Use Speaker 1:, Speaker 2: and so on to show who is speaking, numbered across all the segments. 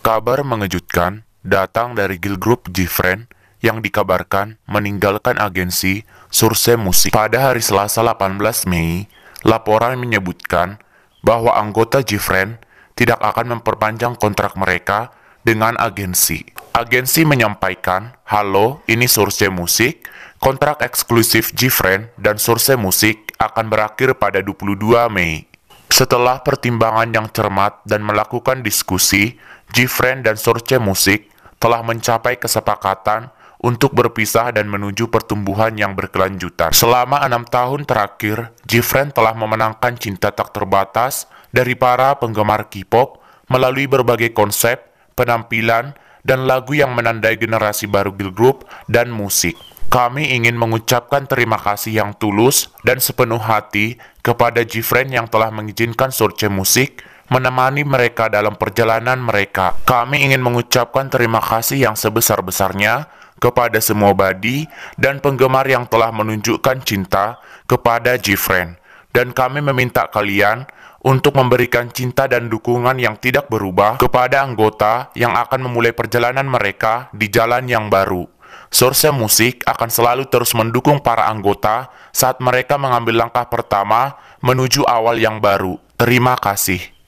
Speaker 1: Kabar mengejutkan datang
Speaker 2: dari Gil Group Gfriend yang dikabarkan meninggalkan agensi Surse Musik. Pada hari Selasa 18 Mei, laporan menyebutkan bahwa anggota Gfriend tidak akan memperpanjang kontrak mereka dengan agensi. Agensi menyampaikan, "Halo, ini Surse Musik. Kontrak eksklusif Gfriend dan Surse Musik akan berakhir pada 22 Mei." Setelah pertimbangan yang cermat dan melakukan diskusi, Gfriend dan Sorce Musik telah mencapai kesepakatan untuk berpisah dan menuju pertumbuhan yang berkelanjutan. Selama enam tahun terakhir, Gfriend telah memenangkan cinta tak terbatas dari para penggemar K-pop melalui berbagai konsep, penampilan, dan lagu yang menandai generasi baru girl Group dan musik. Kami ingin mengucapkan terima kasih yang tulus dan sepenuh hati kepada Gfriend yang telah mengizinkan Sorce Musik menemani mereka dalam perjalanan mereka. Kami ingin mengucapkan terima kasih yang sebesar-besarnya kepada semua badi dan penggemar yang telah menunjukkan cinta kepada Jifren. Dan kami meminta kalian untuk memberikan cinta dan dukungan yang tidak berubah kepada anggota yang akan memulai perjalanan mereka di jalan yang baru. Source Musik akan selalu terus mendukung para anggota saat mereka mengambil langkah pertama menuju awal yang baru. Terima kasih.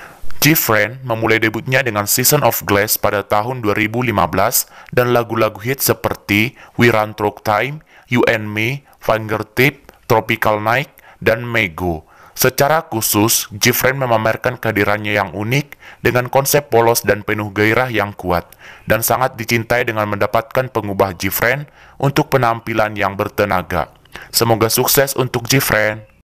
Speaker 2: Different memulai debutnya dengan Season of Glass pada tahun 2015 dan lagu-lagu hit seperti We Run Through Time, You and Me, Fingertip, Tropical Night, dan Mego. Secara khusus, Jifren memamerkan kehadirannya yang unik dengan konsep polos dan penuh gairah yang kuat dan sangat dicintai dengan mendapatkan pengubah Jifren untuk penampilan yang bertenaga. Semoga
Speaker 1: sukses untuk Jifren.